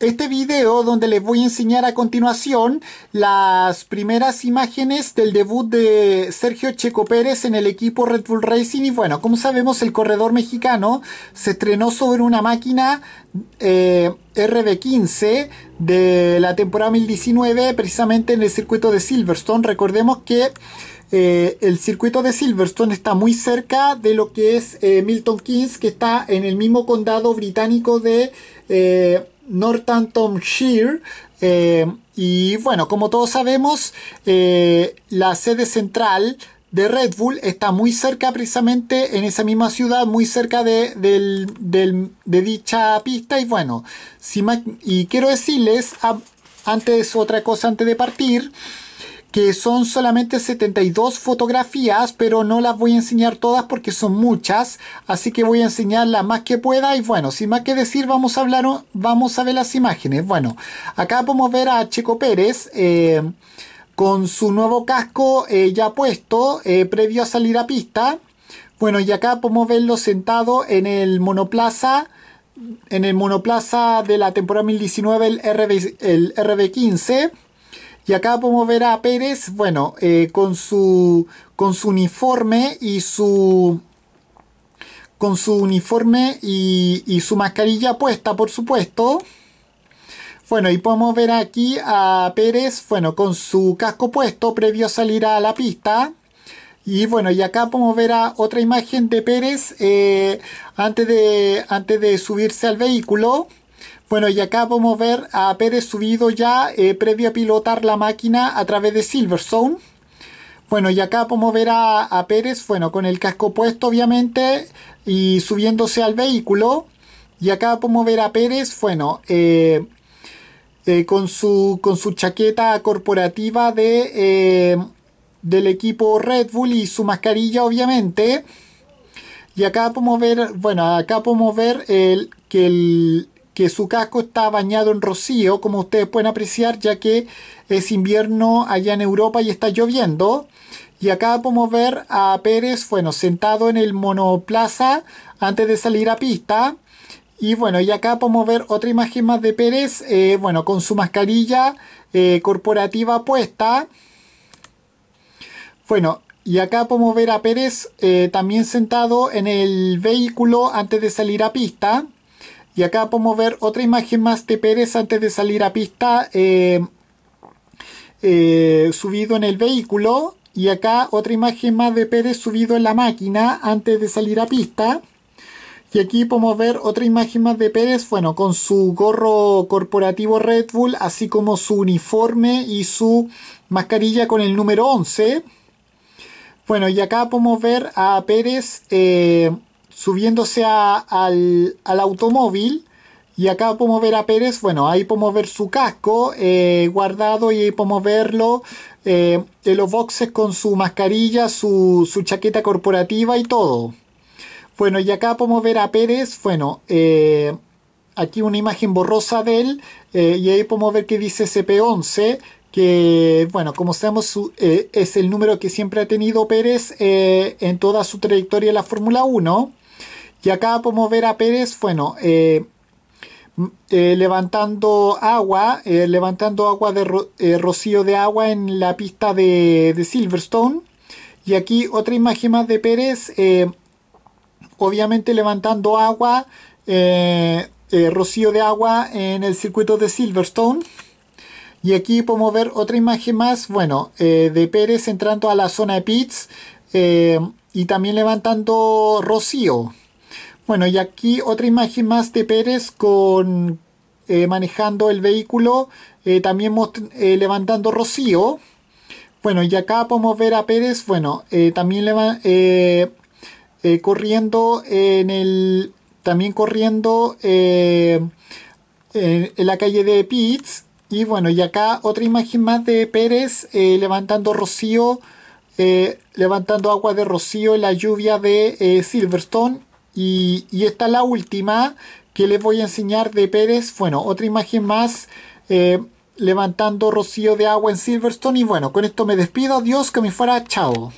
este video donde les voy a enseñar a continuación las primeras imágenes del debut de Sergio Checo Pérez en el equipo Red Bull Racing y bueno, como sabemos el corredor mexicano se estrenó sobre una máquina eh, RB15 de la temporada 2019 precisamente en el circuito de Silverstone recordemos que eh, el circuito de Silverstone está muy cerca de lo que es eh, Milton Keynes que está en el mismo condado británico de Northamptonshire. Eh, y bueno, como todos sabemos, eh, la sede central de Red Bull está muy cerca, precisamente en esa misma ciudad, muy cerca de, dicha pista. Y bueno, si y quiero decirles, antes otra cosa, antes de partir, que son solamente 72 fotografías, pero no las voy a enseñar todas porque son muchas, así que voy a enseñar las más que pueda y bueno, sin más que decir, vamos a hablar, vamos a ver las imágenes. Bueno, acá podemos ver a Checo Pérez eh, con su nuevo casco eh, ya puesto, eh, previo a salir a pista. Bueno, y acá podemos verlo sentado en el monoplaza en el monoplaza de la temporada 2019, el, el RB15. Y acá podemos ver a Pérez, bueno, eh, con, su, con su uniforme y su con su uniforme y, su mascarilla puesta, por supuesto. Bueno, y podemos ver aquí a Pérez, bueno, con su casco puesto previo a salir a la pista. Y bueno, y acá podemos ver a otra imagen de Pérez eh, antes, de, antes de subirse al vehículo. Bueno, y acá podemos ver a Pérez subido ya eh, previo a pilotar la máquina a través de Silverstone. Bueno, y acá podemos ver a, Pérez, bueno, con el casco puesto obviamente y subiéndose al vehículo. Y acá podemos ver a Pérez, bueno, eh, eh, con, su, con su chaqueta corporativa de, del equipo Red Bull y su mascarilla obviamente. Y acá podemos ver, bueno, acá podemos ver el, que el, su casco está bañado en rocío, como ustedes pueden apreciar, ya que es invierno allá en Europa y está lloviendo. Y acá podemos ver a Pérez, bueno, sentado en el monoplaza antes de salir a pista. Y bueno, y acá podemos ver otra imagen más de Pérez, eh, bueno, con su mascarilla eh, corporativa puesta. Bueno, y acá podemos ver a Pérez eh, también sentado en el vehículo antes de salir a pista. Y acá podemos ver otra imagen más de Pérez antes de salir a pista eh, eh, subido en el vehículo. Y acá otra imagen más de Pérez subido en la máquina antes de salir a pista. Y aquí podemos ver otra imagen más de Pérez, bueno, con su gorro corporativo Red Bull, así como su uniforme y su mascarilla con el número 11. Bueno, y acá podemos ver a Pérez eh, subiéndose al, automóvil. Y acá podemos ver a Pérez, bueno, ahí podemos ver su casco eh, guardado y ahí podemos verlo eh, en los boxes con su mascarilla, su, su, chaqueta corporativa y todo. Bueno, y acá podemos ver a Pérez, bueno, eh, aquí una imagen borrosa de él y ahí podemos ver que dice CP11 que bueno, como sabemos, eh, es el número que siempre ha tenido Pérez eh, en toda su trayectoria en la Fórmula 1. Y acá podemos ver a Pérez, bueno, eh, levantando agua, levantando agua de rocío de agua en la pista de, de, Silverstone. Y aquí otra imagen más de Pérez, obviamente levantando agua, rocío de agua en el circuito de Silverstone. Y aquí podemos ver otra imagen más, bueno, eh, de Pérez entrando a la zona de pits eh, y también levantando Rocío. Bueno, y aquí otra imagen más de Pérez con eh, manejando el vehículo, también levantando Rocío. Bueno, y acá podemos ver a Pérez, bueno, también corriendo en el... También corriendo en la calle de Pitts y bueno, y acá otra imagen más de Pérez eh, levantando rocío, eh, levantando agua de rocío en la lluvia de eh, Silverstone. Y, y esta es la última que les voy a enseñar de Pérez. Bueno, otra imagen más levantando rocío de agua en Silverstone. Y bueno, con esto me despido. Adiós, que me fuera. Chao.